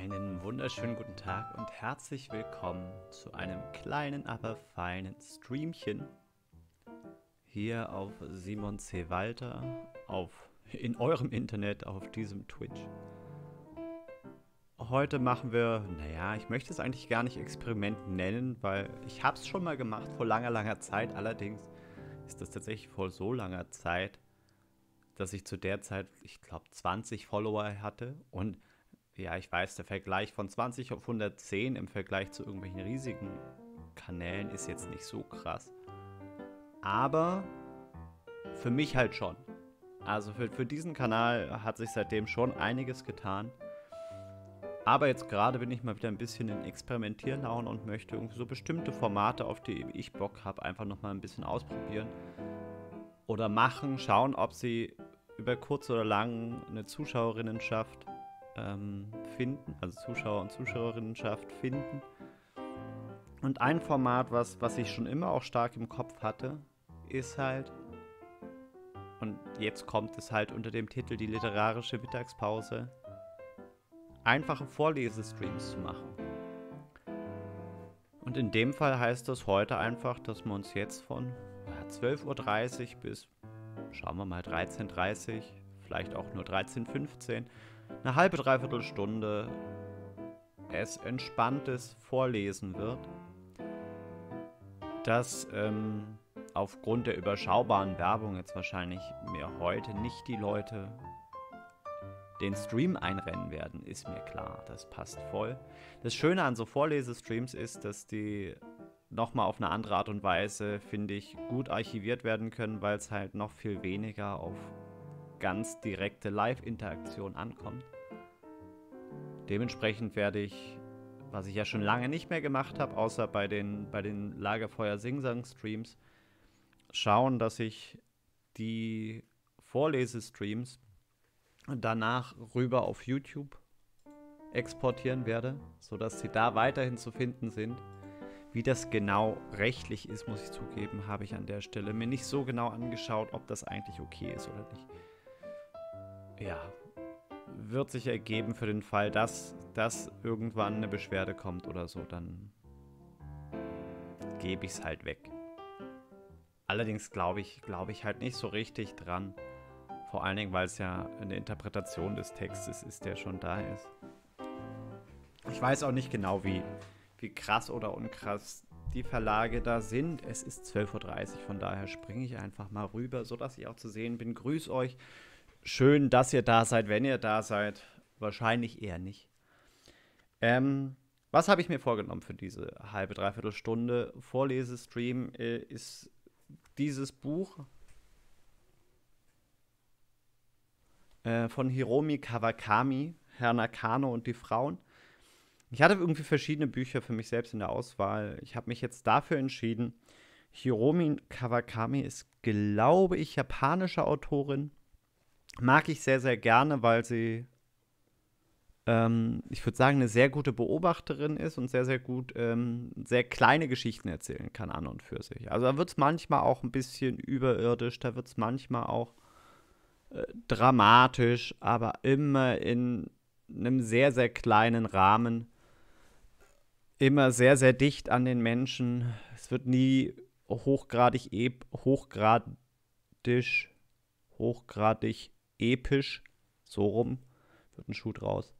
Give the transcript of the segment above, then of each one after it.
Einen wunderschönen guten Tag und herzlich willkommen zu einem kleinen, aber feinen Streamchen hier auf Simon C. Walter, auf, in eurem Internet, auf diesem Twitch. Heute machen wir, naja, ich möchte es eigentlich gar nicht Experiment nennen, weil ich habe es schon mal gemacht vor langer, langer Zeit. Allerdings ist das tatsächlich vor so langer Zeit, dass ich zu der Zeit, ich glaube, 20 Follower hatte und ja, ich weiß, der Vergleich von 20 auf 110 im Vergleich zu irgendwelchen riesigen Kanälen ist jetzt nicht so krass. Aber für mich halt schon. Also für, für diesen Kanal hat sich seitdem schon einiges getan. Aber jetzt gerade bin ich mal wieder ein bisschen in Experimentierlaune und möchte irgendwie so bestimmte Formate, auf die ich Bock habe, einfach nochmal ein bisschen ausprobieren. Oder machen, schauen, ob sie über kurz oder lang eine schafft ähm, finden, also Zuschauer und Zuschauerinnenschaft finden. Und ein Format, was, was ich schon immer auch stark im Kopf hatte, ist halt, und jetzt kommt es halt unter dem Titel Die literarische Mittagspause, einfache Vorlesestreams zu machen. Und in dem Fall heißt das heute einfach, dass wir uns jetzt von 12.30 Uhr bis, schauen wir mal, 13.30 Uhr, vielleicht auch nur 13.15 Uhr, eine halbe, dreiviertel Stunde es entspanntes Vorlesen wird, das ähm, aufgrund der überschaubaren Werbung jetzt wahrscheinlich mir heute nicht die Leute den Stream einrennen werden, ist mir klar. Das passt voll. Das Schöne an so Vorlesestreams ist, dass die nochmal auf eine andere Art und Weise, finde ich, gut archiviert werden können, weil es halt noch viel weniger auf ganz direkte Live-Interaktion ankommt. Dementsprechend werde ich, was ich ja schon lange nicht mehr gemacht habe, außer bei den, bei den lagerfeuer singsang streams schauen, dass ich die Vorlesestreams danach rüber auf YouTube exportieren werde, sodass sie da weiterhin zu finden sind. Wie das genau rechtlich ist, muss ich zugeben, habe ich an der Stelle mir nicht so genau angeschaut, ob das eigentlich okay ist oder nicht ja, wird sich ergeben für den Fall, dass, dass irgendwann eine Beschwerde kommt oder so, dann gebe ich es halt weg. Allerdings glaube ich, glaube ich halt nicht so richtig dran. Vor allen Dingen, weil es ja eine Interpretation des Textes ist, der schon da ist. Ich weiß auch nicht genau, wie, wie krass oder unkrass die Verlage da sind. Es ist 12.30 Uhr, von daher springe ich einfach mal rüber, sodass ich auch zu sehen bin. Grüß euch. Schön, dass ihr da seid, wenn ihr da seid. Wahrscheinlich eher nicht. Ähm, was habe ich mir vorgenommen für diese halbe, dreiviertel Stunde Vorlesestream? Äh, ist dieses Buch äh, von Hiromi Kawakami, Herr Nakano und die Frauen. Ich hatte irgendwie verschiedene Bücher für mich selbst in der Auswahl. Ich habe mich jetzt dafür entschieden. Hiromi Kawakami ist, glaube ich, japanische Autorin mag ich sehr, sehr gerne, weil sie, ähm, ich würde sagen, eine sehr gute Beobachterin ist und sehr, sehr gut ähm, sehr kleine Geschichten erzählen kann an und für sich. Also da wird es manchmal auch ein bisschen überirdisch, da wird es manchmal auch äh, dramatisch, aber immer in einem sehr, sehr kleinen Rahmen. Immer sehr, sehr dicht an den Menschen. Es wird nie hochgradig, hochgradisch hochgradig episch, so rum, wird ein Schuh draus,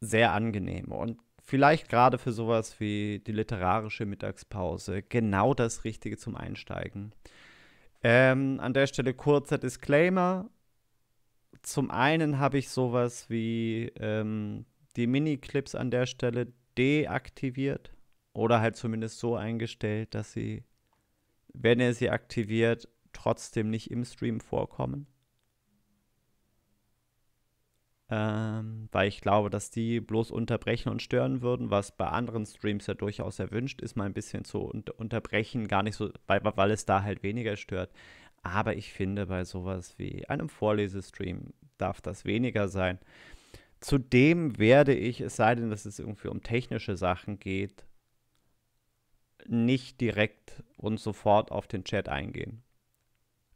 sehr angenehm. Und vielleicht gerade für sowas wie die literarische Mittagspause genau das Richtige zum Einsteigen. Ähm, an der Stelle kurzer Disclaimer. Zum einen habe ich sowas wie ähm, die Mini-Clips an der Stelle deaktiviert oder halt zumindest so eingestellt, dass sie, wenn er sie aktiviert, trotzdem nicht im Stream vorkommen ähm, weil ich glaube, dass die bloß unterbrechen und stören würden, was bei anderen Streams ja durchaus erwünscht ist, mal ein bisschen zu un unterbrechen, gar nicht so, weil, weil es da halt weniger stört. Aber ich finde, bei sowas wie einem Vorlesestream darf das weniger sein. Zudem werde ich, es sei denn, dass es irgendwie um technische Sachen geht, nicht direkt und sofort auf den Chat eingehen.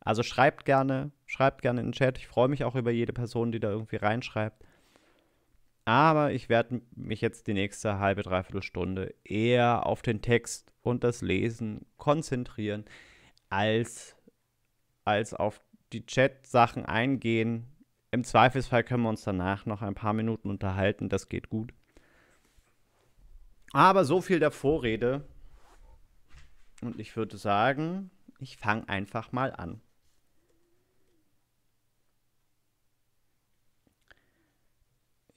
Also schreibt gerne, Schreibt gerne in den Chat. Ich freue mich auch über jede Person, die da irgendwie reinschreibt. Aber ich werde mich jetzt die nächste halbe, dreiviertel Stunde eher auf den Text und das Lesen konzentrieren, als, als auf die Chat-Sachen eingehen. Im Zweifelsfall können wir uns danach noch ein paar Minuten unterhalten. Das geht gut. Aber so viel der Vorrede. Und ich würde sagen, ich fange einfach mal an.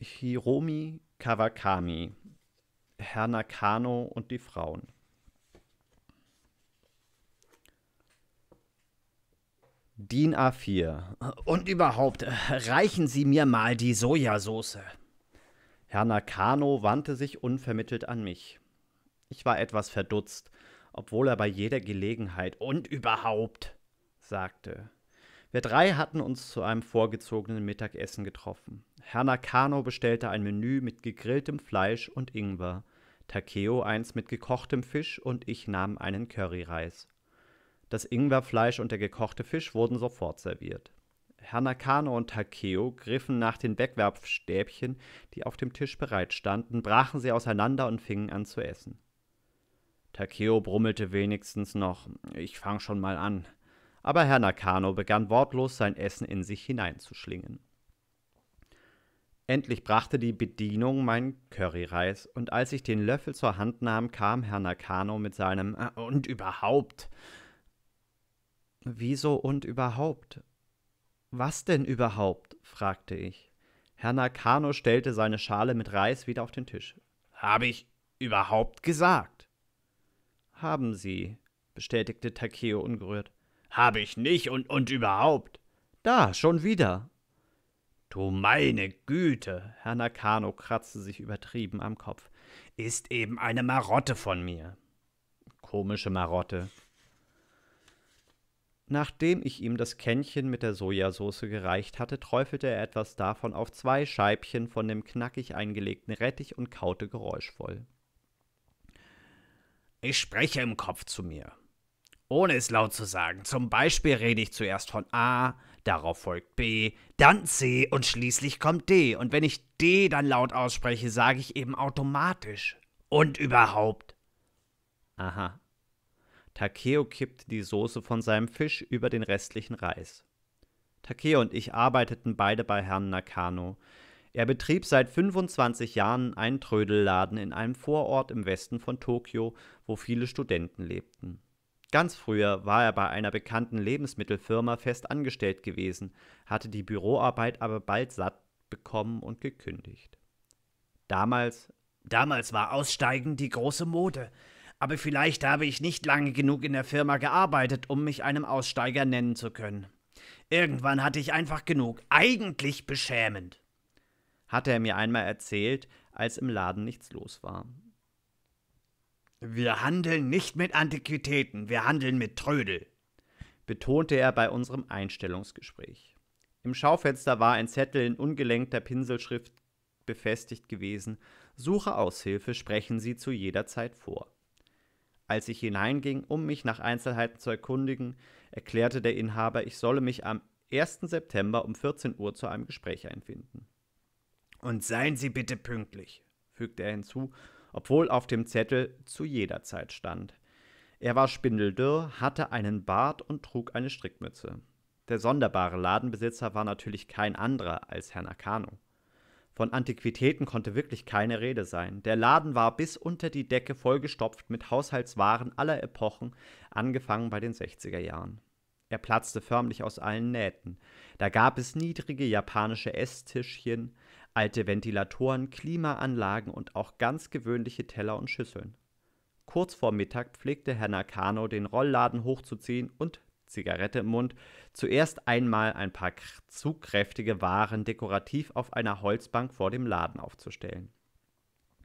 Hiromi Kawakami, Herr Nakano und die Frauen. DIN A4. Und überhaupt, reichen Sie mir mal die Sojasauce. Herr Nakano wandte sich unvermittelt an mich. Ich war etwas verdutzt, obwohl er bei jeder Gelegenheit und überhaupt sagte. Wir drei hatten uns zu einem vorgezogenen Mittagessen getroffen. Herr Nakano bestellte ein Menü mit gegrilltem Fleisch und Ingwer, Takeo eins mit gekochtem Fisch und ich nahm einen Curryreis. Das Ingwerfleisch und der gekochte Fisch wurden sofort serviert. Herr Nakano und Takeo griffen nach den Wegwerfstäbchen, die auf dem Tisch bereit standen, brachen sie auseinander und fingen an zu essen. Takeo brummelte wenigstens noch, ich fang schon mal an. Aber Herr Nakano begann wortlos sein Essen in sich hineinzuschlingen. Endlich brachte die Bedienung meinen Curryreis, und als ich den Löffel zur Hand nahm, kam Herr Nakano mit seinem ah, Und überhaupt. Wieso und überhaupt? Was denn überhaupt? fragte ich. Herr Nakano stellte seine Schale mit Reis wieder auf den Tisch. Habe ich überhaupt gesagt? Haben Sie, bestätigte Takeo ungerührt. Habe ich nicht und, und überhaupt. Da, schon wieder, Du meine Güte! Herr Nakano kratzte sich übertrieben am Kopf. Ist eben eine Marotte von mir. Komische Marotte. Nachdem ich ihm das Kännchen mit der Sojasauce gereicht hatte, träufelte er etwas davon auf zwei Scheibchen von dem knackig eingelegten Rettich und kaute geräuschvoll. Ich spreche im Kopf zu mir. Ohne es laut zu sagen. Zum Beispiel rede ich zuerst von A, darauf folgt B, dann C und schließlich kommt D. Und wenn ich D dann laut ausspreche, sage ich eben automatisch. Und überhaupt. Aha. Takeo kippt die Soße von seinem Fisch über den restlichen Reis. Takeo und ich arbeiteten beide bei Herrn Nakano. Er betrieb seit 25 Jahren einen Trödelladen in einem Vorort im Westen von Tokio, wo viele Studenten lebten. Ganz früher war er bei einer bekannten Lebensmittelfirma fest angestellt gewesen, hatte die Büroarbeit aber bald satt bekommen und gekündigt. Damals, damals war Aussteigen die große Mode, aber vielleicht habe ich nicht lange genug in der Firma gearbeitet, um mich einem Aussteiger nennen zu können. Irgendwann hatte ich einfach genug, eigentlich beschämend. Hatte er mir einmal erzählt, als im Laden nichts los war. Wir handeln nicht mit Antiquitäten, wir handeln mit Trödel, betonte er bei unserem Einstellungsgespräch. Im Schaufenster war ein Zettel in ungelenkter Pinselschrift befestigt gewesen. Suche Aushilfe, sprechen Sie zu jeder Zeit vor. Als ich hineinging, um mich nach Einzelheiten zu erkundigen, erklärte der Inhaber, ich solle mich am 1. September um 14 Uhr zu einem Gespräch einfinden. Und seien Sie bitte pünktlich, fügte er hinzu obwohl auf dem Zettel zu jeder Zeit stand. Er war spindeldürr, hatte einen Bart und trug eine Strickmütze. Der sonderbare Ladenbesitzer war natürlich kein anderer als Herr Nakano. Von Antiquitäten konnte wirklich keine Rede sein. Der Laden war bis unter die Decke vollgestopft mit Haushaltswaren aller Epochen, angefangen bei den 60er Jahren. Er platzte förmlich aus allen Nähten. Da gab es niedrige japanische Esstischchen, alte Ventilatoren, Klimaanlagen und auch ganz gewöhnliche Teller und Schüsseln. Kurz vor Mittag pflegte Herr Nakano den Rollladen hochzuziehen und, Zigarette im Mund, zuerst einmal ein paar zugkräftige Waren dekorativ auf einer Holzbank vor dem Laden aufzustellen.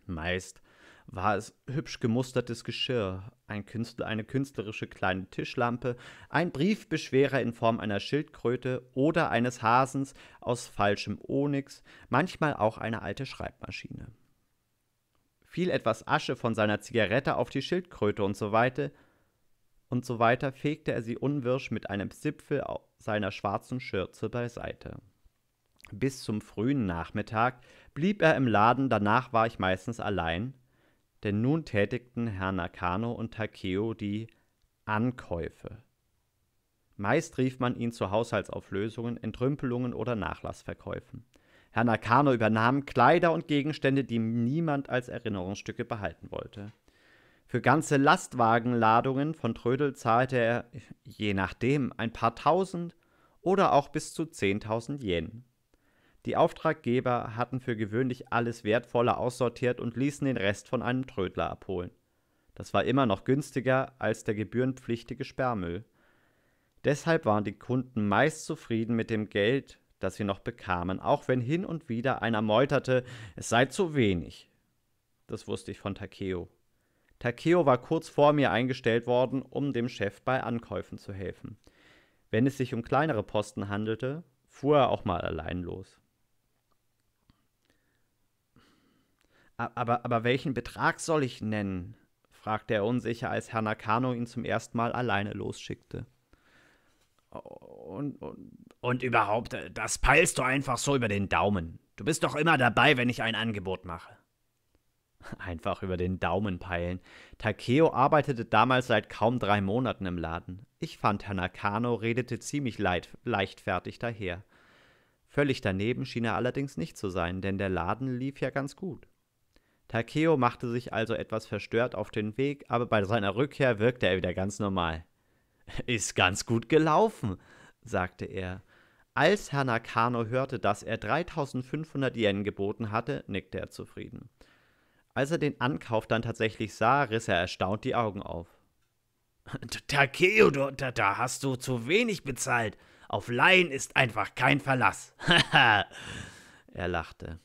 Meist war es hübsch gemustertes Geschirr, ein Künstler, eine künstlerische kleine Tischlampe, ein Briefbeschwerer in Form einer Schildkröte oder eines Hasens aus falschem Onyx, manchmal auch eine alte Schreibmaschine. Fiel etwas Asche von seiner Zigarette auf die Schildkröte und so weiter, und so weiter fegte er sie unwirsch mit einem Zipfel seiner schwarzen Schürze beiseite. Bis zum frühen Nachmittag blieb er im Laden, danach war ich meistens allein, denn nun tätigten Herr Nakano und Takeo die Ankäufe. Meist rief man ihn zu Haushaltsauflösungen, Entrümpelungen oder Nachlassverkäufen. Herr Nakano übernahm Kleider und Gegenstände, die niemand als Erinnerungsstücke behalten wollte. Für ganze Lastwagenladungen von Trödel zahlte er, je nachdem, ein paar tausend oder auch bis zu zehntausend Yen. Die Auftraggeber hatten für gewöhnlich alles Wertvolle aussortiert und ließen den Rest von einem Trödler abholen. Das war immer noch günstiger als der gebührenpflichtige Sperrmüll. Deshalb waren die Kunden meist zufrieden mit dem Geld, das sie noch bekamen, auch wenn hin und wieder einer meuterte, es sei zu wenig. Das wusste ich von Takeo. Takeo war kurz vor mir eingestellt worden, um dem Chef bei Ankäufen zu helfen. Wenn es sich um kleinere Posten handelte, fuhr er auch mal allein los. Aber, aber welchen Betrag soll ich nennen? fragte er unsicher, als Herr Nakano ihn zum ersten Mal alleine losschickte. Und, und, und überhaupt, äh, das peilst du einfach so über den Daumen. Du bist doch immer dabei, wenn ich ein Angebot mache. Einfach über den Daumen peilen. Takeo arbeitete damals seit kaum drei Monaten im Laden. Ich fand, Herr Nakano redete ziemlich leid, leichtfertig daher. Völlig daneben schien er allerdings nicht zu sein, denn der Laden lief ja ganz gut. Takeo machte sich also etwas verstört auf den Weg, aber bei seiner Rückkehr wirkte er wieder ganz normal. Ist ganz gut gelaufen, sagte er. Als Herr Nakano hörte, dass er 3500 Yen geboten hatte, nickte er zufrieden. Als er den Ankauf dann tatsächlich sah, riss er erstaunt die Augen auf. Takeo, da, da hast du zu wenig bezahlt. Auf Laien ist einfach kein Verlass. er lachte.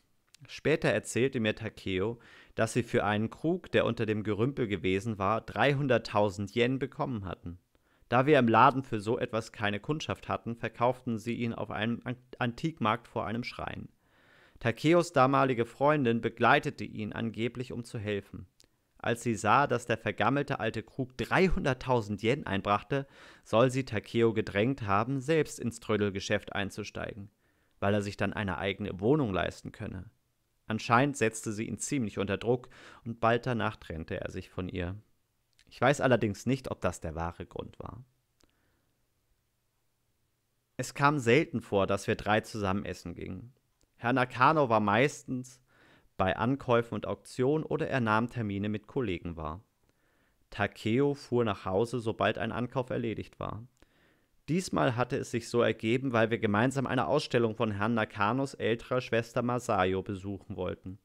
Später erzählte mir Takeo, dass sie für einen Krug, der unter dem Gerümpel gewesen war, 300.000 Yen bekommen hatten. Da wir im Laden für so etwas keine Kundschaft hatten, verkauften sie ihn auf einem Antikmarkt vor einem Schrein. Takeos damalige Freundin begleitete ihn angeblich, um zu helfen. Als sie sah, dass der vergammelte alte Krug 300.000 Yen einbrachte, soll sie Takeo gedrängt haben, selbst ins Trödelgeschäft einzusteigen, weil er sich dann eine eigene Wohnung leisten könne. Anscheinend setzte sie ihn ziemlich unter Druck und bald danach trennte er sich von ihr. Ich weiß allerdings nicht, ob das der wahre Grund war. Es kam selten vor, dass wir drei zusammen essen gingen. Herr Nakano war meistens bei Ankäufen und Auktionen oder er nahm Termine mit Kollegen wahr. Takeo fuhr nach Hause, sobald ein Ankauf erledigt war. Diesmal hatte es sich so ergeben, weil wir gemeinsam eine Ausstellung von Herrn Nakanos älterer Schwester Masayo besuchen wollten.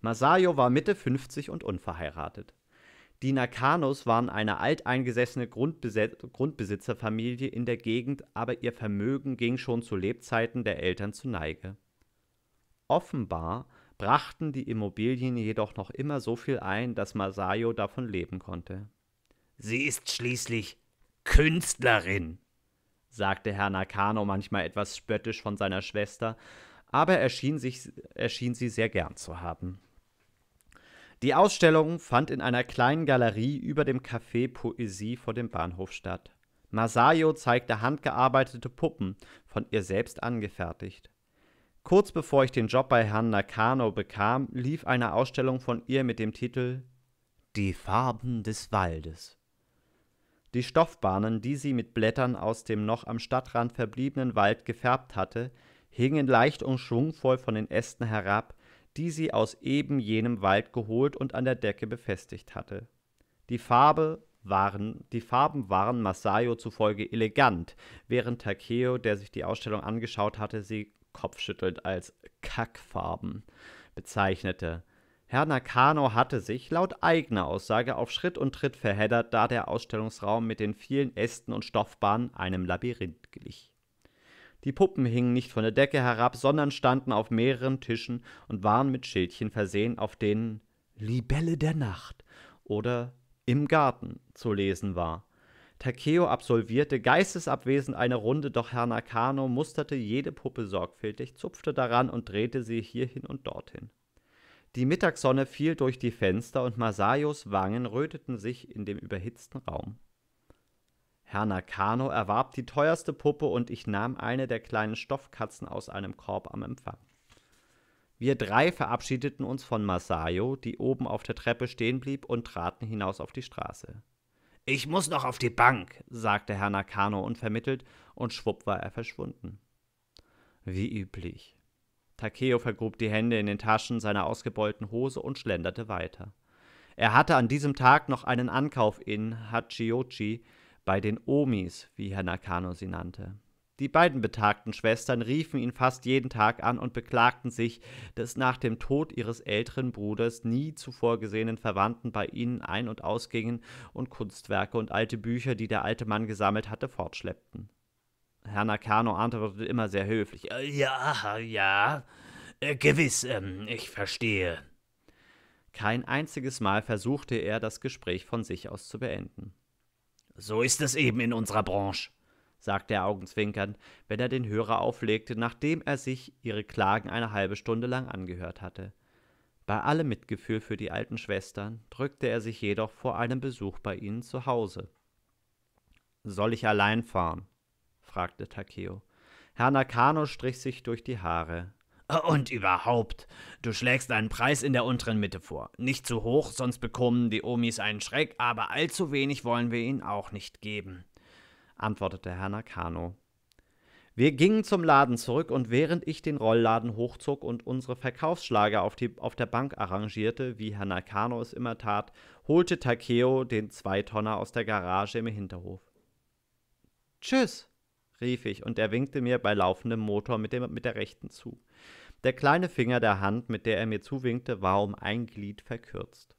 Masayo war Mitte 50 und unverheiratet. Die Nakanos waren eine alteingesessene Grundbesitzerfamilie in der Gegend, aber ihr Vermögen ging schon zu Lebzeiten der Eltern zu Neige. Offenbar brachten die Immobilien jedoch noch immer so viel ein, dass Masayo davon leben konnte. Sie ist schließlich Künstlerin, sagte Herr Nakano manchmal etwas spöttisch von seiner Schwester, aber er schien, sich, er schien sie sehr gern zu haben. Die Ausstellung fand in einer kleinen Galerie über dem Café Poesie vor dem Bahnhof statt. Masayo zeigte handgearbeitete Puppen, von ihr selbst angefertigt. Kurz bevor ich den Job bei Herrn Nakano bekam, lief eine Ausstellung von ihr mit dem Titel Die Farben des Waldes. Die Stoffbahnen, die sie mit Blättern aus dem noch am Stadtrand verbliebenen Wald gefärbt hatte, hingen leicht und schwungvoll von den Ästen herab, die sie aus eben jenem Wald geholt und an der Decke befestigt hatte. Die, Farbe waren, die Farben waren Masayo zufolge elegant, während Takeo, der sich die Ausstellung angeschaut hatte, sie kopfschüttelnd als Kackfarben bezeichnete. Herr Nakano hatte sich laut eigener Aussage auf Schritt und Tritt verheddert, da der Ausstellungsraum mit den vielen Ästen und Stoffbahnen einem Labyrinth glich. Die Puppen hingen nicht von der Decke herab, sondern standen auf mehreren Tischen und waren mit Schildchen versehen, auf denen Libelle der Nacht oder Im Garten zu lesen war. Takeo absolvierte geistesabwesend eine Runde, doch Herr Nakano musterte jede Puppe sorgfältig, zupfte daran und drehte sie hierhin und dorthin. Die Mittagssonne fiel durch die Fenster und Masayos Wangen röteten sich in dem überhitzten Raum. Herr Nakano erwarb die teuerste Puppe und ich nahm eine der kleinen Stoffkatzen aus einem Korb am Empfang. Wir drei verabschiedeten uns von Masayo, die oben auf der Treppe stehen blieb, und traten hinaus auf die Straße. Ich muss noch auf die Bank, sagte Herr Nakano unvermittelt, und schwupp war er verschwunden. Wie üblich. Takeo vergrub die Hände in den Taschen seiner ausgebeulten Hose und schlenderte weiter. Er hatte an diesem Tag noch einen Ankauf in Hachiochi bei den Omis, wie Herr Nakano sie nannte. Die beiden betagten Schwestern riefen ihn fast jeden Tag an und beklagten sich, dass nach dem Tod ihres älteren Bruders nie zuvor gesehenen Verwandten bei ihnen ein- und ausgingen und Kunstwerke und alte Bücher, die der alte Mann gesammelt hatte, fortschleppten. Herr Nakano antwortete immer sehr höflich. Äh, ja, ja, äh, gewiss, ähm, ich verstehe. Kein einziges Mal versuchte er, das Gespräch von sich aus zu beenden. So ist es eben in unserer Branche, sagte er augenzwinkernd, wenn er den Hörer auflegte, nachdem er sich ihre Klagen eine halbe Stunde lang angehört hatte. Bei allem Mitgefühl für die alten Schwestern drückte er sich jedoch vor einem Besuch bei ihnen zu Hause. Soll ich allein fahren? fragte Takeo. Herr Nakano strich sich durch die Haare. Und überhaupt, du schlägst einen Preis in der unteren Mitte vor. Nicht zu hoch, sonst bekommen die Omis einen Schreck, aber allzu wenig wollen wir ihnen auch nicht geben, antwortete Herr Nakano. Wir gingen zum Laden zurück und während ich den Rollladen hochzog und unsere Verkaufsschlager auf, die, auf der Bank arrangierte, wie Herr Nakano es immer tat, holte Takeo den Zweitonner aus der Garage im Hinterhof. Tschüss, rief ich, und er winkte mir bei laufendem Motor mit, dem, mit der rechten zu. Der kleine Finger der Hand, mit der er mir zuwinkte, war um ein Glied verkürzt.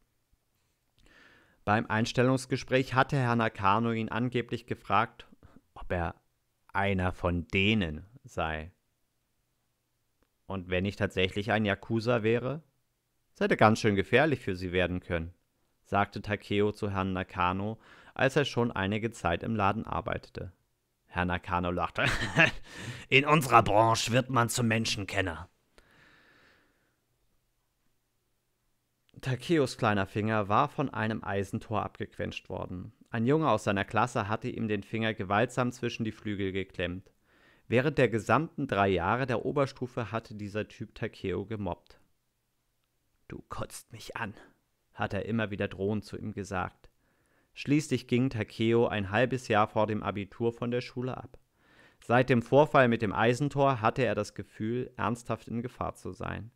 Beim Einstellungsgespräch hatte Herr Nakano ihn angeblich gefragt, ob er einer von denen sei. Und wenn ich tatsächlich ein Yakuza wäre, hätte ganz schön gefährlich für sie werden können, sagte Takeo zu Herrn Nakano, als er schon einige Zeit im Laden arbeitete. Herr Nakano lachte. In unserer Branche wird man zum Menschenkenner. Takeos kleiner Finger war von einem Eisentor abgequetscht worden. Ein Junge aus seiner Klasse hatte ihm den Finger gewaltsam zwischen die Flügel geklemmt. Während der gesamten drei Jahre der Oberstufe hatte dieser Typ Takeo gemobbt. Du kotzt mich an, hat er immer wieder drohend zu ihm gesagt. Schließlich ging Takeo ein halbes Jahr vor dem Abitur von der Schule ab. Seit dem Vorfall mit dem Eisentor hatte er das Gefühl, ernsthaft in Gefahr zu sein.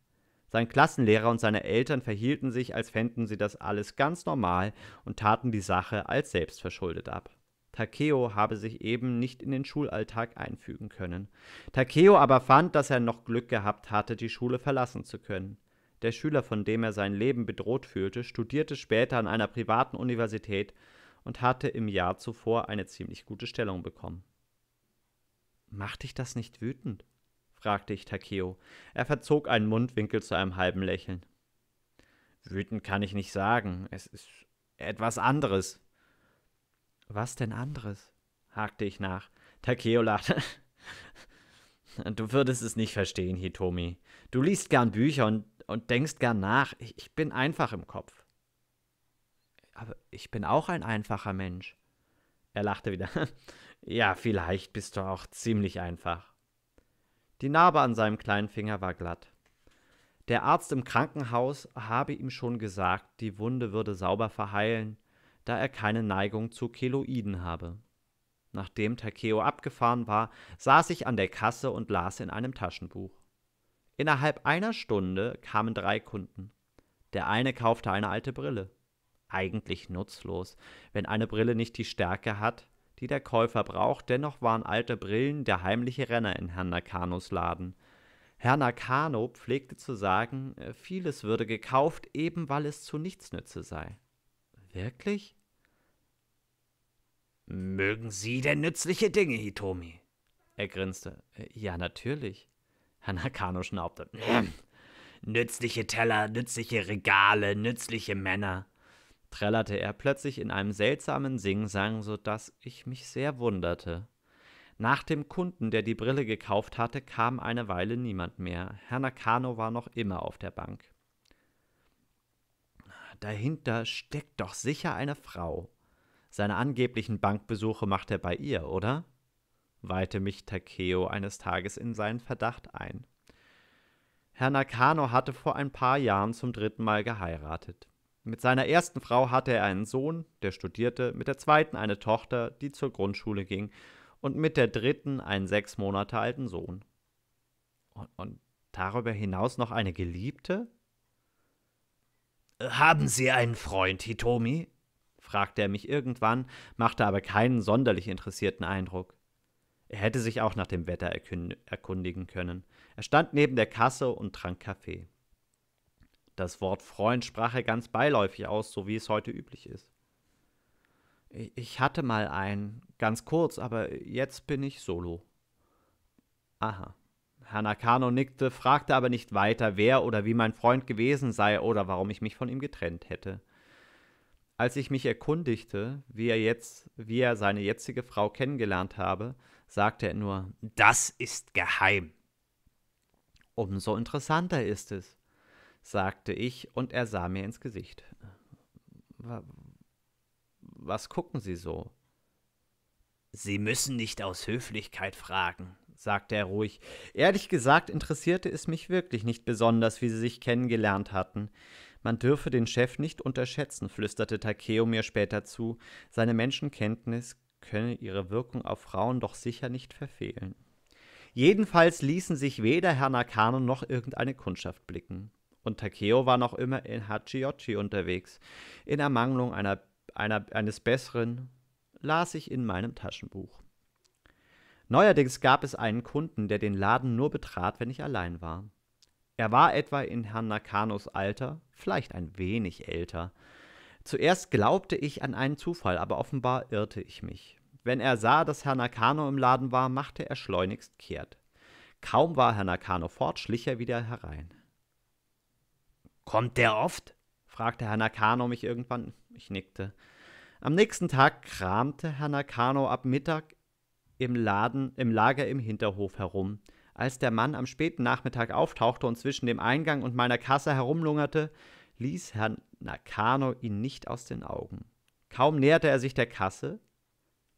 Sein Klassenlehrer und seine Eltern verhielten sich, als fänden sie das alles ganz normal und taten die Sache als selbstverschuldet ab. Takeo habe sich eben nicht in den Schulalltag einfügen können. Takeo aber fand, dass er noch Glück gehabt hatte, die Schule verlassen zu können. Der Schüler, von dem er sein Leben bedroht fühlte, studierte später an einer privaten Universität und hatte im Jahr zuvor eine ziemlich gute Stellung bekommen. Macht dich das nicht wütend? fragte ich Takeo. Er verzog einen Mundwinkel zu einem halben Lächeln. Wütend kann ich nicht sagen. Es ist etwas anderes. Was denn anderes? hakte ich nach. Takeo lachte. Du würdest es nicht verstehen, Hitomi. Du liest gern Bücher und, und denkst gern nach. Ich, ich bin einfach im Kopf aber ich bin auch ein einfacher Mensch. Er lachte wieder. ja, vielleicht bist du auch ziemlich einfach. Die Narbe an seinem kleinen Finger war glatt. Der Arzt im Krankenhaus habe ihm schon gesagt, die Wunde würde sauber verheilen, da er keine Neigung zu Keloiden habe. Nachdem Takeo abgefahren war, saß ich an der Kasse und las in einem Taschenbuch. Innerhalb einer Stunde kamen drei Kunden. Der eine kaufte eine alte Brille, eigentlich nutzlos, wenn eine Brille nicht die Stärke hat, die der Käufer braucht. Dennoch waren alte Brillen der heimliche Renner in Herrn Nakanos Laden. Herr Nakano pflegte zu sagen, äh, vieles würde gekauft, eben weil es zu nichts nütze sei. Wirklich? Mögen Sie denn nützliche Dinge, Hitomi? Er grinste. Äh, ja, natürlich. Herr Nakano schnaubte. Hm. nützliche Teller, nützliche Regale, nützliche Männer trällerte er plötzlich in einem seltsamen Singsang, so daß ich mich sehr wunderte. Nach dem Kunden, der die Brille gekauft hatte, kam eine Weile niemand mehr. Herr Nakano war noch immer auf der Bank. Dahinter steckt doch sicher eine Frau. Seine angeblichen Bankbesuche macht er bei ihr, oder? weihte mich Takeo eines Tages in seinen Verdacht ein. Herr Nakano hatte vor ein paar Jahren zum dritten Mal geheiratet. Mit seiner ersten Frau hatte er einen Sohn, der studierte, mit der zweiten eine Tochter, die zur Grundschule ging, und mit der dritten einen sechs Monate alten Sohn. Und, und darüber hinaus noch eine Geliebte? Haben Sie einen Freund, Hitomi? fragte er mich irgendwann, machte aber keinen sonderlich interessierten Eindruck. Er hätte sich auch nach dem Wetter erkundigen können. Er stand neben der Kasse und trank Kaffee das Wort Freund sprach er ganz beiläufig aus, so wie es heute üblich ist. Ich hatte mal einen, ganz kurz, aber jetzt bin ich solo. Aha. Herr Nakano nickte, fragte aber nicht weiter, wer oder wie mein Freund gewesen sei oder warum ich mich von ihm getrennt hätte. Als ich mich erkundigte, wie er jetzt, wie er seine jetzige Frau kennengelernt habe, sagte er nur: "Das ist geheim." Umso interessanter ist es sagte ich, und er sah mir ins Gesicht. Was gucken Sie so? Sie müssen nicht aus Höflichkeit fragen, sagte er ruhig. Ehrlich gesagt interessierte es mich wirklich nicht besonders, wie sie sich kennengelernt hatten. Man dürfe den Chef nicht unterschätzen, flüsterte Takeo mir später zu. Seine Menschenkenntnis könne ihre Wirkung auf Frauen doch sicher nicht verfehlen. Jedenfalls ließen sich weder Herr Nakano noch irgendeine Kundschaft blicken. Und Takeo war noch immer in Hachiyochi unterwegs. In Ermangelung einer, einer, eines Besseren las ich in meinem Taschenbuch. Neuerdings gab es einen Kunden, der den Laden nur betrat, wenn ich allein war. Er war etwa in Herrn Nakanos Alter, vielleicht ein wenig älter. Zuerst glaubte ich an einen Zufall, aber offenbar irrte ich mich. Wenn er sah, dass Herr Nakano im Laden war, machte er schleunigst kehrt. Kaum war Herr Nakano fort, schlich er wieder herein. Kommt der oft? fragte Herr Nakano mich irgendwann. Ich nickte. Am nächsten Tag kramte Herr Nakano ab Mittag im Laden, im Lager im Hinterhof herum. Als der Mann am späten Nachmittag auftauchte und zwischen dem Eingang und meiner Kasse herumlungerte, ließ Herr Nakano ihn nicht aus den Augen. Kaum näherte er sich der Kasse,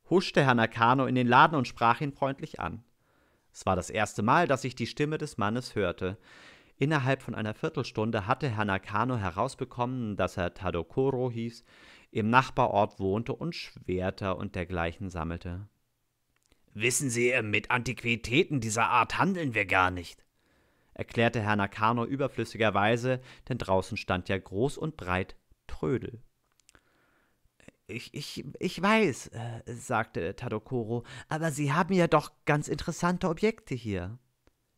huschte Herr Nakano in den Laden und sprach ihn freundlich an. Es war das erste Mal, dass ich die Stimme des Mannes hörte. Innerhalb von einer Viertelstunde hatte Herr Nakano herausbekommen, dass er Tadokoro hieß, im Nachbarort wohnte und Schwerter und dergleichen sammelte. Wissen Sie, mit Antiquitäten dieser Art handeln wir gar nicht, erklärte Herr Nakano überflüssigerweise, denn draußen stand ja groß und breit Trödel. Ich, ich, ich weiß, äh, sagte Tadokoro, aber Sie haben ja doch ganz interessante Objekte hier.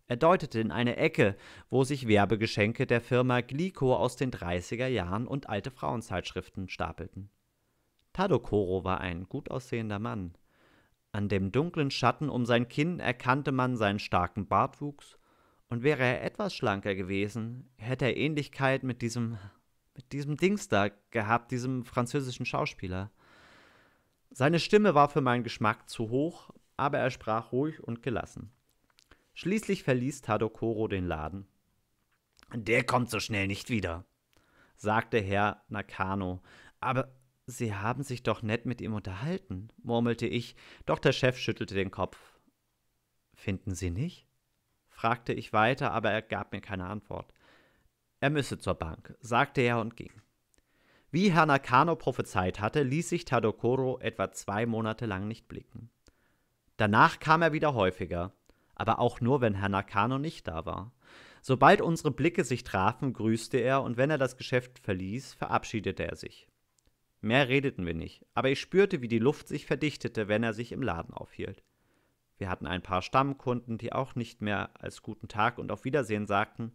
Er deutete in eine Ecke, wo sich Werbegeschenke der Firma Glico aus den 30er Jahren und alte Frauenzeitschriften stapelten. Tadokoro war ein gut aussehender Mann. An dem dunklen Schatten um sein Kinn erkannte man seinen starken Bartwuchs, und wäre er etwas schlanker gewesen, hätte er Ähnlichkeit mit diesem mit diesem Dings da gehabt, diesem französischen Schauspieler. Seine Stimme war für meinen Geschmack zu hoch, aber er sprach ruhig und gelassen. Schließlich verließ Tadokoro den Laden. Der kommt so schnell nicht wieder, sagte Herr Nakano. Aber Sie haben sich doch nett mit ihm unterhalten, murmelte ich, doch der Chef schüttelte den Kopf. Finden Sie nicht? fragte ich weiter, aber er gab mir keine Antwort. Er müsse zur Bank, sagte er und ging. Wie Herr Nakano prophezeit hatte, ließ sich Tadokoro etwa zwei Monate lang nicht blicken. Danach kam er wieder häufiger, aber auch nur, wenn Herr Nakano nicht da war. Sobald unsere Blicke sich trafen, grüßte er, und wenn er das Geschäft verließ, verabschiedete er sich. Mehr redeten wir nicht, aber ich spürte, wie die Luft sich verdichtete, wenn er sich im Laden aufhielt. Wir hatten ein paar Stammkunden, die auch nicht mehr als guten Tag und auf Wiedersehen sagten,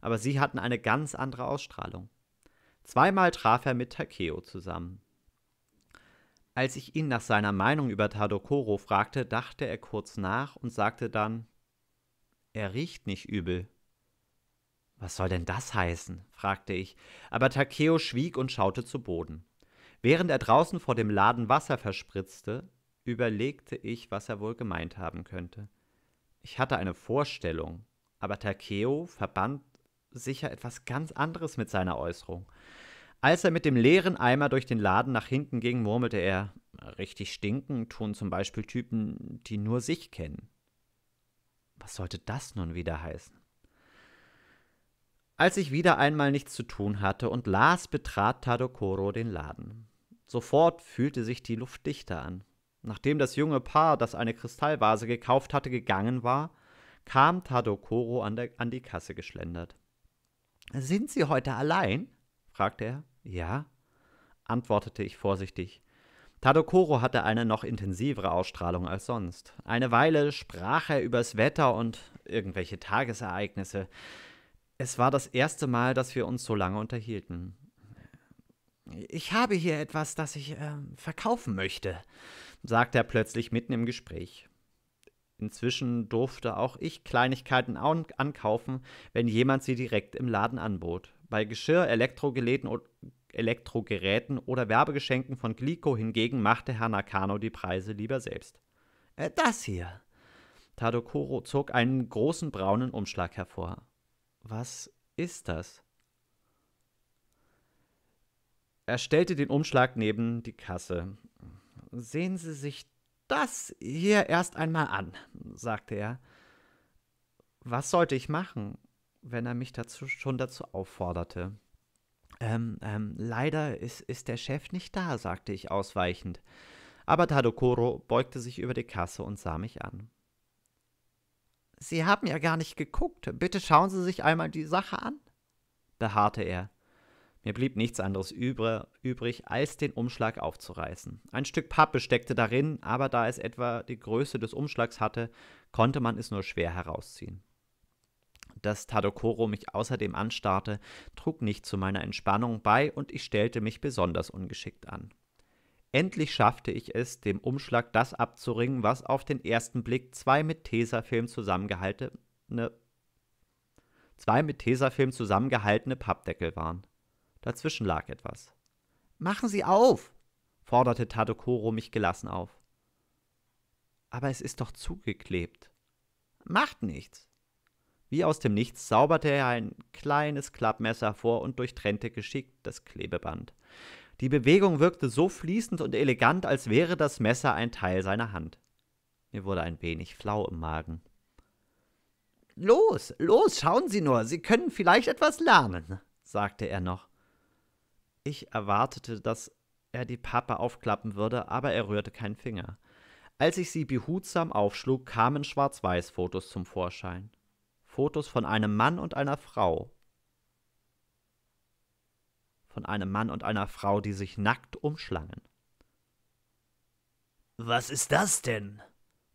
aber sie hatten eine ganz andere Ausstrahlung. Zweimal traf er mit Takeo zusammen. Als ich ihn nach seiner Meinung über Tadokoro fragte, dachte er kurz nach und sagte dann, er riecht nicht übel. Was soll denn das heißen? fragte ich, aber Takeo schwieg und schaute zu Boden. Während er draußen vor dem Laden Wasser verspritzte, überlegte ich, was er wohl gemeint haben könnte. Ich hatte eine Vorstellung, aber Takeo verband sicher etwas ganz anderes mit seiner Äußerung. Als er mit dem leeren Eimer durch den Laden nach hinten ging, murmelte er, richtig stinken tun zum Beispiel Typen, die nur sich kennen. Was sollte das nun wieder heißen? Als ich wieder einmal nichts zu tun hatte und las, betrat Tadokoro den Laden. Sofort fühlte sich die Luft dichter an. Nachdem das junge Paar, das eine Kristallvase gekauft hatte, gegangen war, kam Tadokoro an, der, an die Kasse geschlendert. Sind Sie heute allein? fragte er. Ja? antwortete ich vorsichtig. Tadokoro hatte eine noch intensivere Ausstrahlung als sonst. Eine Weile sprach er übers Wetter und irgendwelche Tagesereignisse. Es war das erste Mal, dass wir uns so lange unterhielten. Ich habe hier etwas, das ich äh, verkaufen möchte, sagte er plötzlich mitten im Gespräch. Inzwischen durfte auch ich Kleinigkeiten ankaufen, wenn jemand sie direkt im Laden anbot. Bei Geschirr, Elektrogeräten oder Werbegeschenken von Glico hingegen machte Herr Nakano die Preise lieber selbst. Äh, das hier. Tadokoro zog einen großen braunen Umschlag hervor. Was ist das? Er stellte den Umschlag neben die Kasse. Sehen Sie sich das hier erst einmal an, sagte er. Was sollte ich machen? wenn er mich dazu, schon dazu aufforderte. Ähm, ähm, leider ist, ist der Chef nicht da, sagte ich ausweichend. Aber Tadokoro beugte sich über die Kasse und sah mich an. Sie haben ja gar nicht geguckt. Bitte schauen Sie sich einmal die Sache an, beharrte er. Mir blieb nichts anderes übrig, als den Umschlag aufzureißen. Ein Stück Pappe steckte darin, aber da es etwa die Größe des Umschlags hatte, konnte man es nur schwer herausziehen. Dass Tadokoro mich außerdem anstarrte, trug nicht zu meiner Entspannung bei und ich stellte mich besonders ungeschickt an. Endlich schaffte ich es, dem Umschlag das abzuringen, was auf den ersten Blick zwei mit Tesafilm zusammengehaltene zwei mit Tesafilm zusammengehaltene Pappdeckel waren. Dazwischen lag etwas. Machen Sie auf! forderte Tadokoro mich gelassen auf. Aber es ist doch zugeklebt. Macht nichts. Wie aus dem Nichts zauberte er ein kleines Klappmesser vor und durchtrennte geschickt das Klebeband. Die Bewegung wirkte so fließend und elegant, als wäre das Messer ein Teil seiner Hand. Mir wurde ein wenig flau im Magen. Los, los, schauen Sie nur, Sie können vielleicht etwas lernen, sagte er noch. Ich erwartete, dass er die Pappe aufklappen würde, aber er rührte keinen Finger. Als ich sie behutsam aufschlug, kamen Schwarz-Weiß-Fotos zum Vorschein. Fotos von einem Mann und einer Frau. Von einem Mann und einer Frau, die sich nackt umschlangen. Was ist das denn?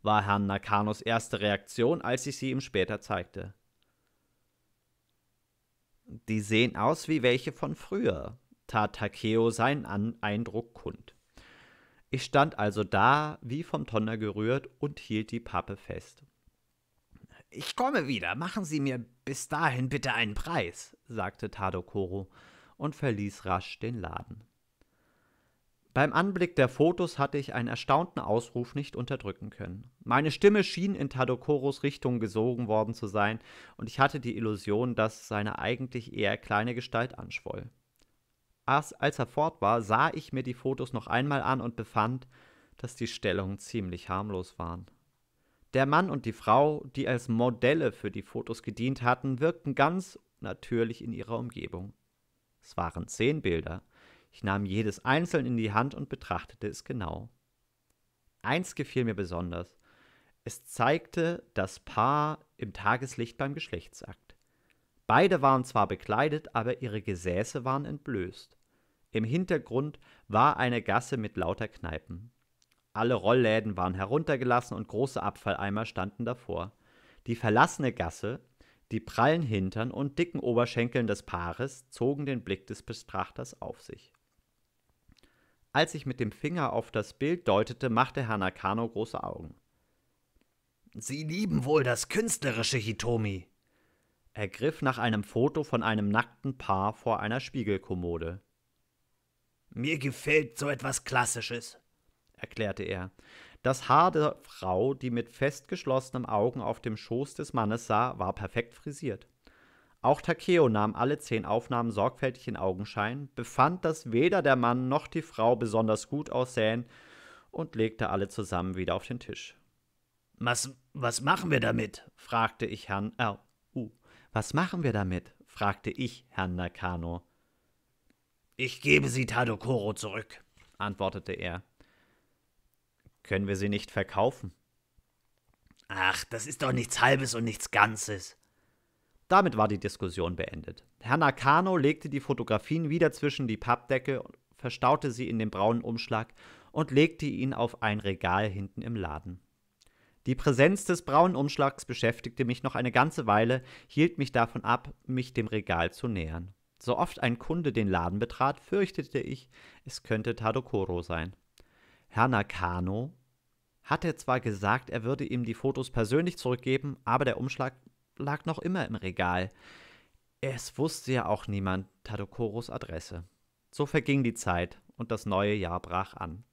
war Herrn Nakanos erste Reaktion, als ich sie ihm später zeigte. Die sehen aus wie welche von früher, tat Takeo seinen An Eindruck kund. Ich stand also da, wie vom Tonner gerührt, und hielt die Pappe fest. Ich komme wieder, machen Sie mir bis dahin bitte einen Preis, sagte Tadokoro und verließ rasch den Laden. Beim Anblick der Fotos hatte ich einen erstaunten Ausruf nicht unterdrücken können. Meine Stimme schien in Tadokoros Richtung gesogen worden zu sein, und ich hatte die Illusion, dass seine eigentlich eher kleine Gestalt anschwoll. Als, als er fort war, sah ich mir die Fotos noch einmal an und befand, dass die Stellungen ziemlich harmlos waren. Der Mann und die Frau, die als Modelle für die Fotos gedient hatten, wirkten ganz natürlich in ihrer Umgebung. Es waren zehn Bilder. Ich nahm jedes einzeln in die Hand und betrachtete es genau. Eins gefiel mir besonders. Es zeigte das Paar im Tageslicht beim Geschlechtsakt. Beide waren zwar bekleidet, aber ihre Gesäße waren entblößt. Im Hintergrund war eine Gasse mit lauter Kneipen. Alle Rollläden waren heruntergelassen und große Abfalleimer standen davor. Die verlassene Gasse, die prallen Hintern und dicken Oberschenkeln des Paares zogen den Blick des Betrachters auf sich. Als ich mit dem Finger auf das Bild deutete, machte Herr Nakano große Augen. Sie lieben wohl das künstlerische Hitomi. Er griff nach einem Foto von einem nackten Paar vor einer Spiegelkommode. Mir gefällt so etwas Klassisches erklärte er. Das Haar der Frau, die mit festgeschlossenen Augen auf dem Schoß des Mannes sah, war perfekt frisiert. Auch Takeo nahm alle zehn Aufnahmen sorgfältig in Augenschein, befand, dass weder der Mann noch die Frau besonders gut aussähen und legte alle zusammen wieder auf den Tisch. Was, was machen wir damit? fragte ich Herrn. Äh, uh, was machen wir damit? fragte ich Herrn Nakano. Ich gebe sie Tadokoro zurück, antwortete er können wir sie nicht verkaufen. Ach, das ist doch nichts Halbes und nichts Ganzes. Damit war die Diskussion beendet. Herr Nakano legte die Fotografien wieder zwischen die Pappdecke, verstaute sie in den braunen Umschlag und legte ihn auf ein Regal hinten im Laden. Die Präsenz des braunen Umschlags beschäftigte mich noch eine ganze Weile, hielt mich davon ab, mich dem Regal zu nähern. So oft ein Kunde den Laden betrat, fürchtete ich, es könnte Tadokoro sein. Herr Nakano hat er zwar gesagt, er würde ihm die Fotos persönlich zurückgeben, aber der Umschlag lag noch immer im Regal. Es wusste ja auch niemand Tadokoros Adresse. So verging die Zeit und das neue Jahr brach an.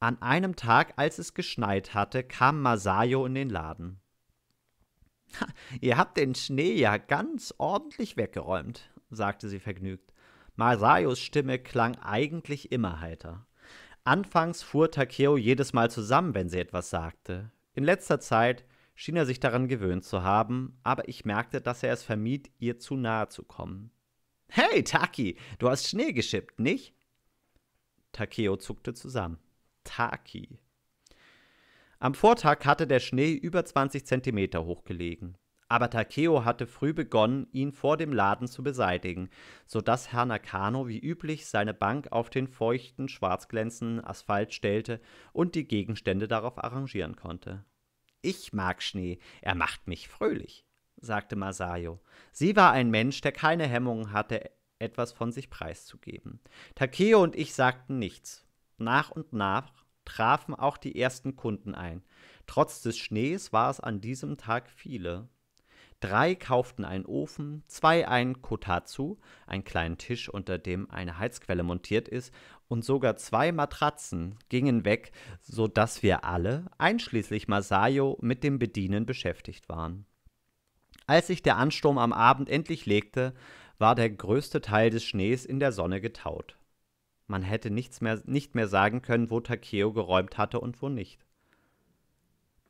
An einem Tag, als es geschneit hatte, kam Masayo in den Laden. Ha, ihr habt den Schnee ja ganz ordentlich weggeräumt, sagte sie vergnügt. Masayos Stimme klang eigentlich immer heiter. Anfangs fuhr Takeo jedes Mal zusammen, wenn sie etwas sagte. In letzter Zeit schien er sich daran gewöhnt zu haben, aber ich merkte, dass er es vermied, ihr zu nahe zu kommen. Hey, Taki, du hast Schnee geschippt, nicht? Takeo zuckte zusammen. Taki. Am Vortag hatte der Schnee über 20 Zentimeter hoch gelegen. Aber Takeo hatte früh begonnen, ihn vor dem Laden zu beseitigen, sodass Herr Nakano wie üblich seine Bank auf den feuchten, schwarzglänzenden Asphalt stellte und die Gegenstände darauf arrangieren konnte. Ich mag Schnee, er macht mich fröhlich, sagte Masayo. Sie war ein Mensch, der keine Hemmungen hatte, etwas von sich preiszugeben. Takeo und ich sagten nichts. Nach und nach trafen auch die ersten Kunden ein. Trotz des Schnees war es an diesem Tag viele. Drei kauften einen Ofen, zwei einen Kotatsu, einen kleinen Tisch, unter dem eine Heizquelle montiert ist, und sogar zwei Matratzen gingen weg, sodass wir alle, einschließlich Masayo, mit dem Bedienen beschäftigt waren. Als sich der Ansturm am Abend endlich legte, war der größte Teil des Schnees in der Sonne getaut. Man hätte nichts mehr, nicht mehr sagen können, wo Takeo geräumt hatte und wo nicht.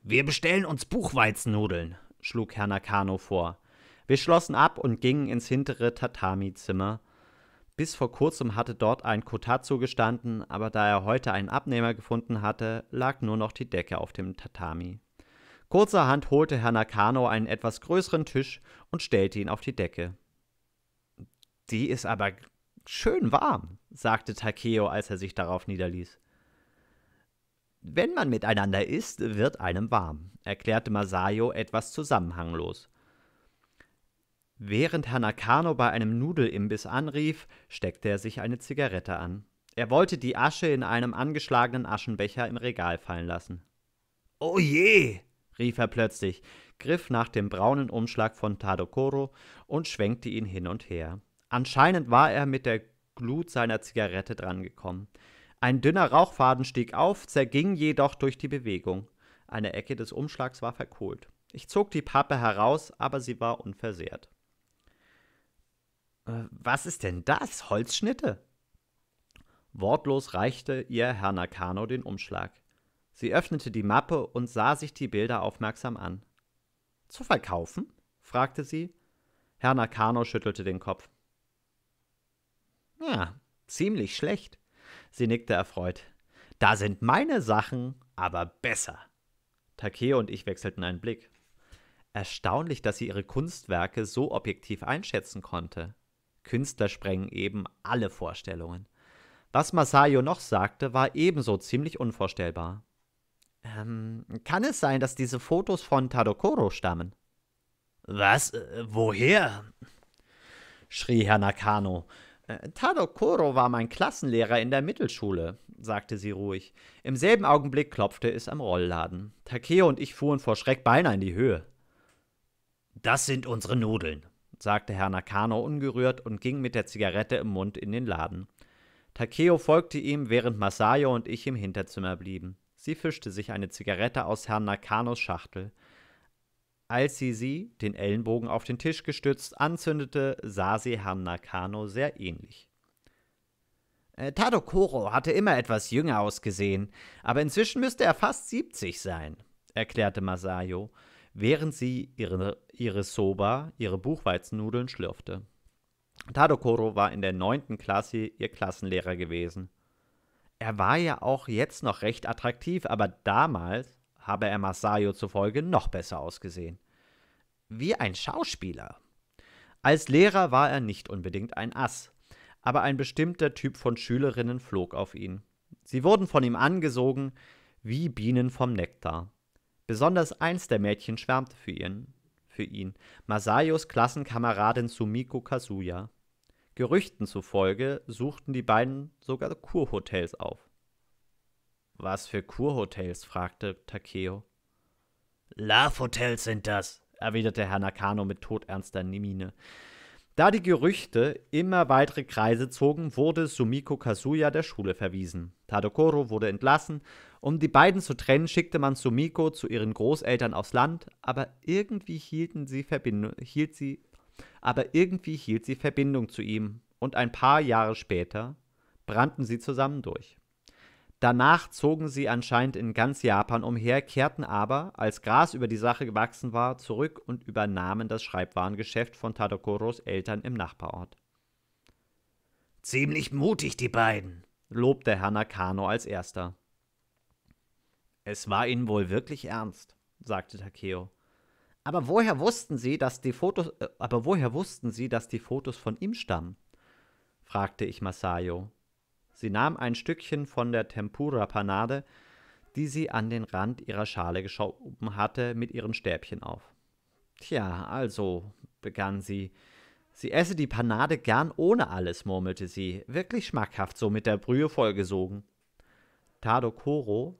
Wir bestellen uns Buchweiznudeln, schlug Herr Nakano vor. Wir schlossen ab und gingen ins hintere Tatami-Zimmer. Bis vor kurzem hatte dort ein Kotatsu gestanden, aber da er heute einen Abnehmer gefunden hatte, lag nur noch die Decke auf dem Tatami. Kurzerhand holte Herr Nakano einen etwas größeren Tisch und stellte ihn auf die Decke. Die ist aber schön warm, sagte Takeo, als er sich darauf niederließ. Wenn man miteinander isst, wird einem warm, erklärte Masayo etwas zusammenhanglos. Während Hanakano bei einem Nudelimbiss anrief, steckte er sich eine Zigarette an. Er wollte die Asche in einem angeschlagenen Aschenbecher im Regal fallen lassen. Oh je! rief er plötzlich, griff nach dem braunen Umschlag von Tadokoro und schwenkte ihn hin und her. Anscheinend war er mit der Glut seiner Zigarette drangekommen. Ein dünner Rauchfaden stieg auf, zerging jedoch durch die Bewegung. Eine Ecke des Umschlags war verkohlt. Ich zog die Pappe heraus, aber sie war unversehrt. Äh, was ist denn das? Holzschnitte? Wortlos reichte ihr Herr Nakano den Umschlag. Sie öffnete die Mappe und sah sich die Bilder aufmerksam an. Zu verkaufen? fragte sie. Herr Nakano schüttelte den Kopf. ja, ziemlich schlecht. Sie nickte erfreut. Da sind meine Sachen aber besser. Takeo und ich wechselten einen Blick. Erstaunlich, dass sie ihre Kunstwerke so objektiv einschätzen konnte. Künstler sprengen eben alle Vorstellungen. Was Masayo noch sagte, war ebenso ziemlich unvorstellbar. Ähm, kann es sein, dass diese Fotos von Tadokoro stammen? Was? Äh, woher? schrie Herr Nakano, äh, Tadokoro war mein Klassenlehrer in der Mittelschule, sagte sie ruhig. Im selben Augenblick klopfte es am Rollladen. Takeo und ich fuhren vor Schreck beinahe in die Höhe. Das sind unsere Nudeln, sagte Herr Nakano ungerührt und ging mit der Zigarette im Mund in den Laden. Takeo folgte ihm, während Masayo und ich im Hinterzimmer blieben. Sie fischte sich eine Zigarette aus Herrn Nakanos Schachtel. Als sie sie, den Ellenbogen auf den Tisch gestützt, anzündete, sah sie Herrn Nakano sehr ähnlich. Äh, Tadokoro hatte immer etwas jünger ausgesehen, aber inzwischen müsste er fast 70 sein, erklärte Masayo, während sie ihre, ihre Soba, ihre Buchweizennudeln schlürfte. Tadokoro war in der neunten Klasse ihr Klassenlehrer gewesen. Er war ja auch jetzt noch recht attraktiv, aber damals habe er Masayo zufolge noch besser ausgesehen. Wie ein Schauspieler. Als Lehrer war er nicht unbedingt ein Ass, aber ein bestimmter Typ von Schülerinnen flog auf ihn. Sie wurden von ihm angesogen wie Bienen vom Nektar. Besonders eins der Mädchen schwärmte für ihn, für ihn Masayos Klassenkameradin Sumiko Kazuya. Gerüchten zufolge suchten die beiden sogar Kurhotels auf. Was für Kurhotels? fragte Takeo. Love-Hotels sind das, erwiderte Herr Nakano mit todernster Miene. Da die Gerüchte immer weitere Kreise zogen, wurde Sumiko Kazuya der Schule verwiesen. Tadokoro wurde entlassen. Um die beiden zu trennen, schickte man Sumiko zu ihren Großeltern aufs Land, aber irgendwie hielten sie hielt sie, aber irgendwie hielt sie Verbindung zu ihm. Und ein paar Jahre später brannten sie zusammen durch. Danach zogen sie anscheinend in ganz Japan umher, kehrten aber, als Gras über die Sache gewachsen war, zurück und übernahmen das Schreibwarengeschäft von Tadokoros Eltern im Nachbarort. Ziemlich mutig, die beiden, lobte Herr Nakano als erster. Es war ihnen wohl wirklich ernst, sagte Takeo. Aber woher wussten sie, dass die Fotos, äh, aber woher wussten sie, dass die Fotos von ihm stammen? fragte ich Masayo, Sie nahm ein Stückchen von der Tempura-Panade, die sie an den Rand ihrer Schale geschoben hatte, mit ihren Stäbchen auf. Tja, also, begann sie. Sie esse die Panade gern ohne alles, murmelte sie, wirklich schmackhaft so mit der Brühe vollgesogen. Tado Koro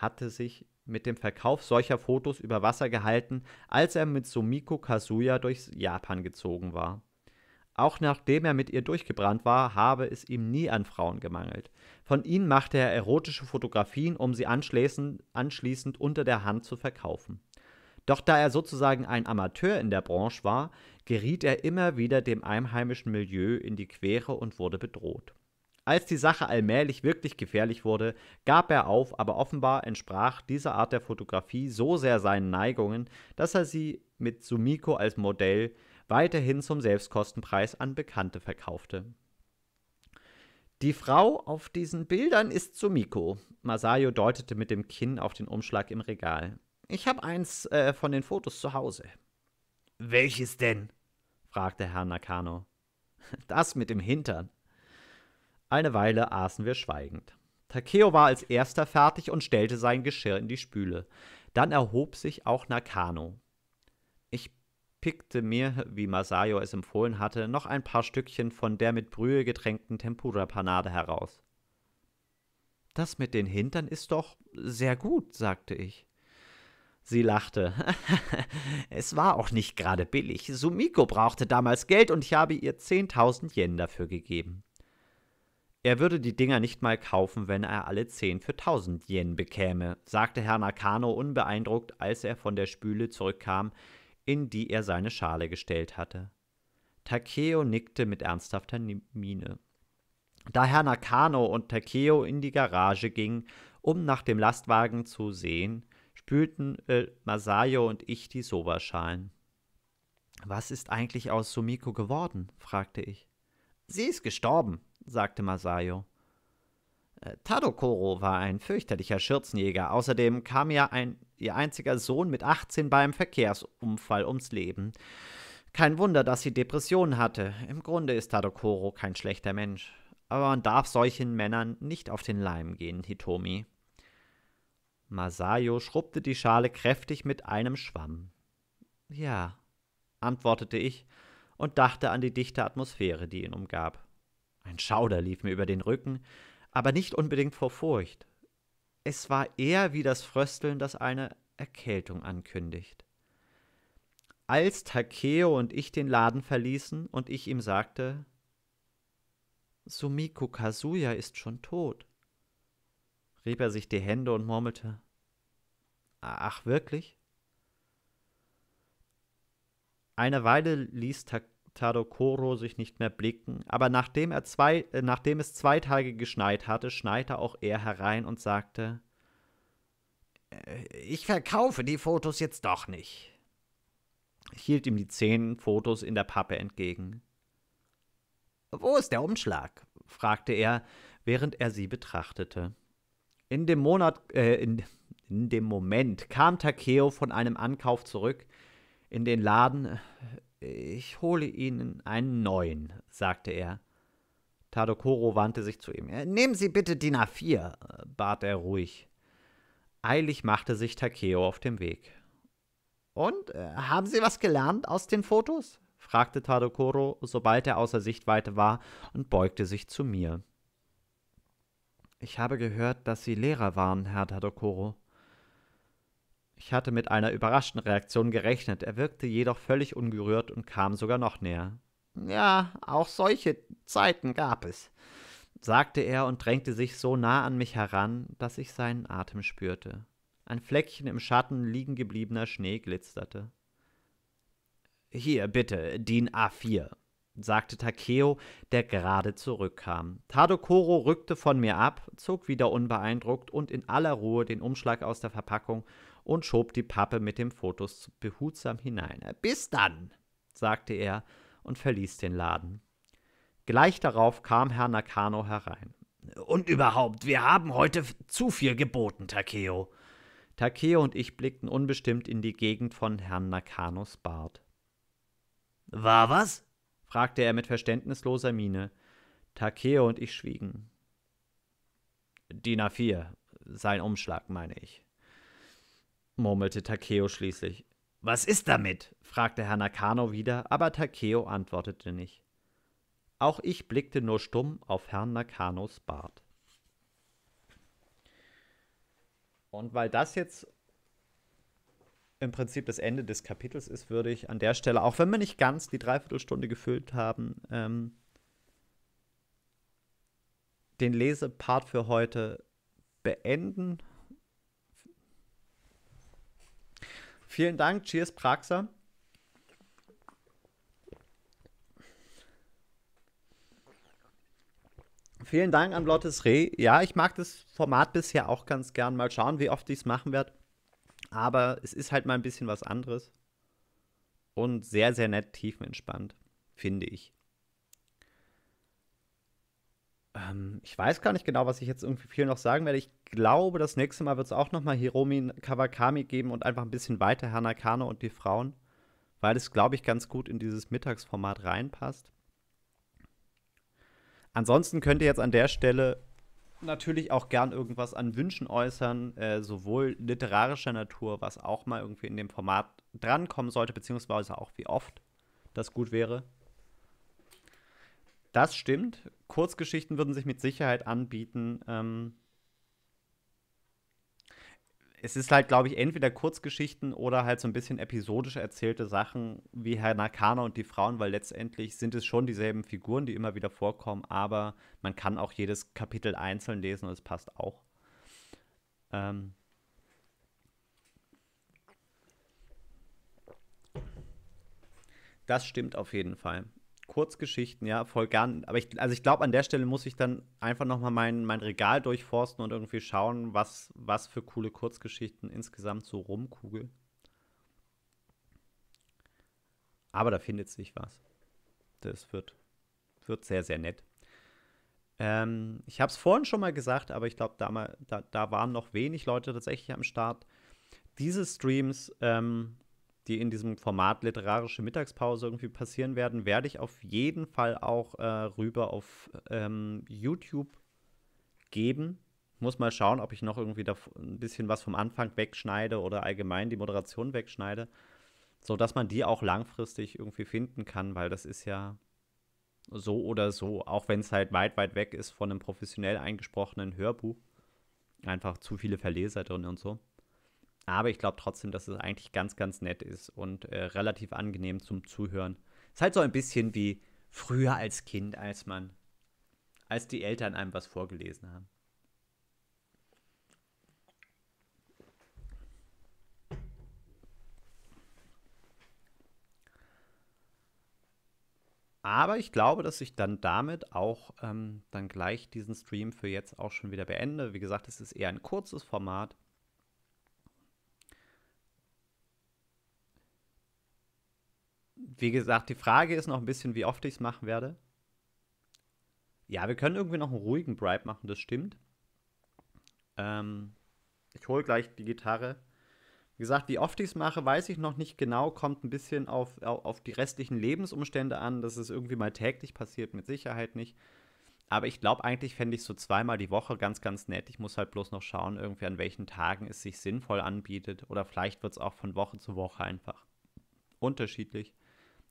hatte sich mit dem Verkauf solcher Fotos über Wasser gehalten, als er mit Sumiko Kazuya durch Japan gezogen war. Auch nachdem er mit ihr durchgebrannt war, habe es ihm nie an Frauen gemangelt. Von ihnen machte er erotische Fotografien, um sie anschließend, anschließend unter der Hand zu verkaufen. Doch da er sozusagen ein Amateur in der Branche war, geriet er immer wieder dem einheimischen Milieu in die Quere und wurde bedroht. Als die Sache allmählich wirklich gefährlich wurde, gab er auf, aber offenbar entsprach diese Art der Fotografie so sehr seinen Neigungen, dass er sie mit Sumiko als Modell weiterhin zum Selbstkostenpreis an Bekannte verkaufte. Die Frau auf diesen Bildern ist Sumiko. Masayo deutete mit dem Kinn auf den Umschlag im Regal. Ich habe eins äh, von den Fotos zu Hause. Welches denn? fragte Herr Nakano. Das mit dem Hintern. Eine Weile aßen wir schweigend. Takeo war als erster fertig und stellte sein Geschirr in die Spüle. Dann erhob sich auch Nakano pickte mir, wie Masayo es empfohlen hatte, noch ein paar Stückchen von der mit Brühe getränkten Tempura-Panade heraus. Das mit den Hintern ist doch sehr gut, sagte ich. Sie lachte. es war auch nicht gerade billig. Sumiko brauchte damals Geld und ich habe ihr 10.000 Yen dafür gegeben. Er würde die Dinger nicht mal kaufen, wenn er alle 10 für 1000 Yen bekäme, sagte Herr Nakano unbeeindruckt, als er von der Spüle zurückkam, in die er seine Schale gestellt hatte. Takeo nickte mit ernsthafter Miene. Da Herr Nakano und Takeo in die Garage gingen, um nach dem Lastwagen zu sehen, spülten äh, Masayo und ich die Soberschalen. Was ist eigentlich aus Sumiko geworden? fragte ich. Sie ist gestorben, sagte Masayo. Äh, Tadokoro war ein fürchterlicher Schürzenjäger. Außerdem kam ja ein, ihr einziger Sohn mit 18 beim Verkehrsunfall ums Leben. Kein Wunder, dass sie Depressionen hatte. Im Grunde ist Tadokoro kein schlechter Mensch. Aber man darf solchen Männern nicht auf den Leim gehen, Hitomi. Masayo schrubbte die Schale kräftig mit einem Schwamm. Ja, antwortete ich und dachte an die dichte Atmosphäre, die ihn umgab. Ein Schauder lief mir über den Rücken, aber nicht unbedingt vor Furcht. Es war eher wie das Frösteln, das eine Erkältung ankündigt. Als Takeo und ich den Laden verließen und ich ihm sagte, Sumiko Kazuya ist schon tot, rieb er sich die Hände und murmelte, Ach wirklich? Eine Weile ließ Takeo Tadokoro sich nicht mehr blicken, aber nachdem, er zwei, äh, nachdem es zwei Tage geschneit hatte, schneite auch er herein und sagte, äh, ich verkaufe die Fotos jetzt doch nicht. Ich hielt ihm die zehn Fotos in der Pappe entgegen. Wo ist der Umschlag? fragte er, während er sie betrachtete. In dem, Monat, äh, in, in dem Moment kam Takeo von einem Ankauf zurück in den Laden, ich hole Ihnen einen neuen, sagte er. Tadokoro wandte sich zu ihm. Äh, nehmen Sie bitte DIN A4, äh, bat er ruhig. Eilig machte sich Takeo auf den Weg. Und äh, haben Sie was gelernt aus den Fotos? fragte Tadokoro, sobald er außer Sichtweite war, und beugte sich zu mir. Ich habe gehört, dass Sie Lehrer waren, Herr Tadokoro. Ich hatte mit einer überraschten Reaktion gerechnet, er wirkte jedoch völlig ungerührt und kam sogar noch näher. Ja, auch solche Zeiten gab es, sagte er und drängte sich so nah an mich heran, dass ich seinen Atem spürte. Ein Fleckchen im Schatten liegen gebliebener Schnee glitzerte. Hier, bitte, DIN A4, sagte Takeo, der gerade zurückkam. Tadokoro rückte von mir ab, zog wieder unbeeindruckt und in aller Ruhe den Umschlag aus der Verpackung und schob die Pappe mit dem Fotos behutsam hinein. Bis dann, sagte er und verließ den Laden. Gleich darauf kam Herr Nakano herein. Und überhaupt, wir haben heute zu viel geboten, Takeo. Takeo und ich blickten unbestimmt in die Gegend von Herrn Nakanos Bart. War was? fragte er mit verständnisloser Miene. Takeo und ich schwiegen. DIN A4, sein Umschlag, meine ich murmelte Takeo schließlich. Was ist damit? fragte Herr Nakano wieder, aber Takeo antwortete nicht. Auch ich blickte nur stumm auf Herrn Nakanos Bart. Und weil das jetzt im Prinzip das Ende des Kapitels ist, würde ich an der Stelle, auch wenn wir nicht ganz die Dreiviertelstunde gefüllt haben, ähm, den Lesepart für heute beenden Vielen Dank. Cheers, Praxa. Vielen Dank an Lottes Reh. Ja, ich mag das Format bisher auch ganz gern. Mal schauen, wie oft ich es machen werde. Aber es ist halt mal ein bisschen was anderes. Und sehr, sehr nett, tiefenentspannt, finde ich. Ähm, ich weiß gar nicht genau, was ich jetzt irgendwie viel noch sagen werde. Ich glaube, das nächste Mal wird es auch nochmal Hiromi Kawakami geben und einfach ein bisschen weiter Hanakano und die Frauen, weil es, glaube ich, ganz gut in dieses Mittagsformat reinpasst. Ansonsten könnt ihr jetzt an der Stelle natürlich auch gern irgendwas an Wünschen äußern, äh, sowohl literarischer Natur, was auch mal irgendwie in dem Format drankommen sollte, beziehungsweise auch wie oft das gut wäre. Das stimmt. Kurzgeschichten würden sich mit Sicherheit anbieten. Ähm es ist halt, glaube ich, entweder Kurzgeschichten oder halt so ein bisschen episodisch erzählte Sachen wie Herr Nakano und die Frauen, weil letztendlich sind es schon dieselben Figuren, die immer wieder vorkommen, aber man kann auch jedes Kapitel einzeln lesen und es passt auch. Ähm das stimmt auf jeden Fall. Kurzgeschichten, ja, voll gern. Aber ich, also ich glaube, an der Stelle muss ich dann einfach nochmal mein, mein Regal durchforsten und irgendwie schauen, was, was für coole Kurzgeschichten insgesamt so rumkugeln. Aber da findet sich was. Das wird, wird sehr, sehr nett. Ähm, ich habe es vorhin schon mal gesagt, aber ich glaube, da, da, waren noch wenig Leute tatsächlich am Start. Dieses Streams ähm, die in diesem Format literarische Mittagspause irgendwie passieren werden, werde ich auf jeden Fall auch äh, rüber auf ähm, YouTube geben. Muss mal schauen, ob ich noch irgendwie da ein bisschen was vom Anfang wegschneide oder allgemein die Moderation wegschneide, sodass man die auch langfristig irgendwie finden kann, weil das ist ja so oder so, auch wenn es halt weit, weit weg ist von einem professionell eingesprochenen Hörbuch, einfach zu viele Verleser drin und so. Aber ich glaube trotzdem, dass es eigentlich ganz, ganz nett ist und äh, relativ angenehm zum Zuhören. Ist halt so ein bisschen wie früher als Kind, als man, als die Eltern einem was vorgelesen haben. Aber ich glaube, dass ich dann damit auch ähm, dann gleich diesen Stream für jetzt auch schon wieder beende. Wie gesagt, es ist eher ein kurzes Format. Wie gesagt, die Frage ist noch ein bisschen, wie oft ich es machen werde. Ja, wir können irgendwie noch einen ruhigen Bribe machen, das stimmt. Ähm, ich hole gleich die Gitarre. Wie gesagt, wie oft ich es mache, weiß ich noch nicht genau. Kommt ein bisschen auf, auf die restlichen Lebensumstände an. Das ist irgendwie mal täglich passiert, mit Sicherheit nicht. Aber ich glaube, eigentlich fände ich so zweimal die Woche ganz, ganz nett. Ich muss halt bloß noch schauen, irgendwie an welchen Tagen es sich sinnvoll anbietet. Oder vielleicht wird es auch von Woche zu Woche einfach unterschiedlich.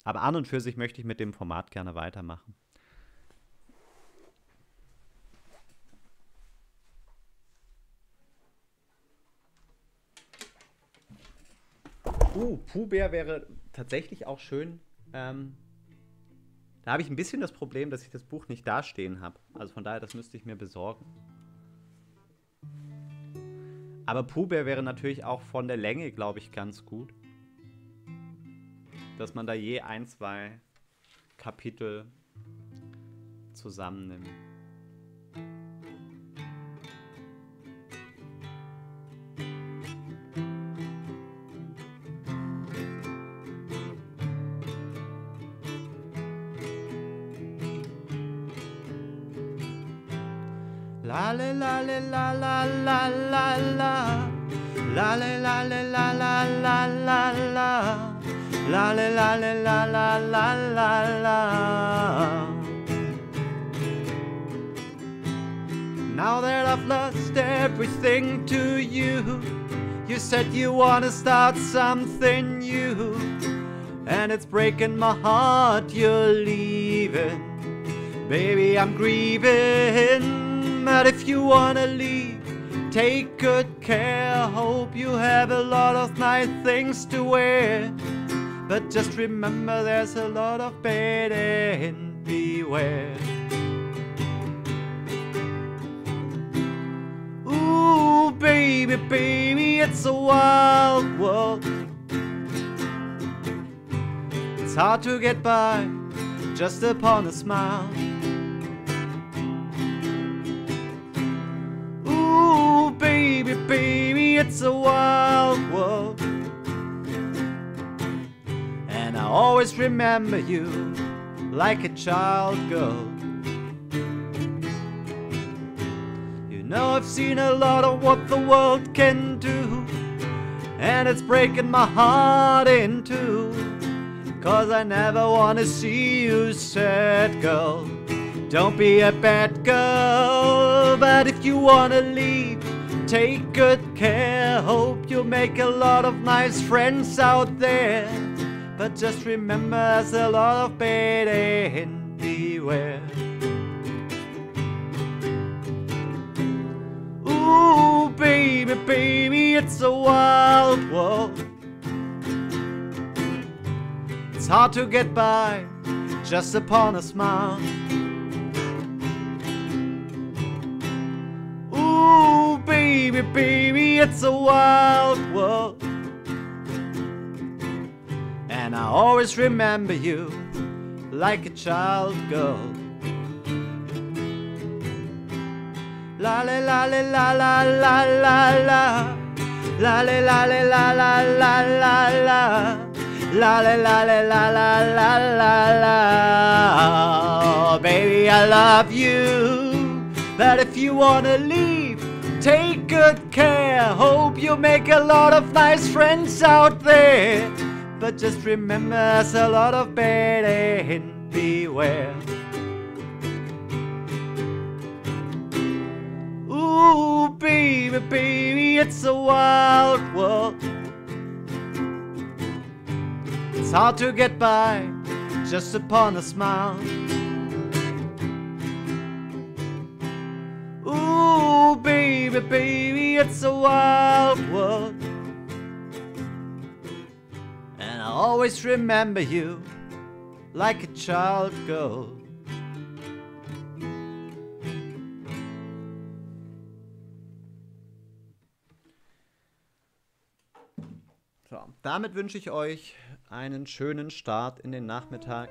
Aber an und für sich möchte ich mit dem Format gerne weitermachen. Uh, puh wäre tatsächlich auch schön. Ähm, da habe ich ein bisschen das Problem, dass ich das Buch nicht dastehen habe. Also von daher, das müsste ich mir besorgen. Aber puh wäre natürlich auch von der Länge, glaube ich, ganz gut dass man da je ein, zwei Kapitel zusammennimmt. La la la la la la la la la la la la la la la la la la la. Now that I've lost everything to you, you said you wanna start something new, and it's breaking my heart you're leaving. Baby, I'm grieving, but if you wanna leave, take good care. Hope you have a lot of nice things to wear. Just remember there's a lot of pain and beware. Ooh, baby, baby, it's a wild world. It's hard to get by just upon a smile. Ooh, baby, baby, it's a wild world. I always remember you like a child girl. You know I've seen a lot of what the world can do, and it's breaking my heart in two. Cause I never wanna see you sad, girl. Don't be a bad girl, but if you wanna leave, take good care. Hope you'll make a lot of nice friends out there. But just remember there's a lot of in beware. Ooh, baby, baby, it's a wild world. It's hard to get by just upon a smile. Ooh, baby, baby, it's a wild world. And I always remember you like a child girl. La la la la la la la la la la la la la la la la la la La la la la la la la la la Baby I love you But if you wanna leave Take good care Hope you make a lot of nice friends out there but just remember there's a lot of bad and beware. Ooh, baby, baby, it's a wild world. It's hard to get by just upon a smile. Ooh, baby, baby, it's a wild world. I'll always remember you like a child girl. So, damit wünsche ich euch einen schönen Start in den Nachmittag.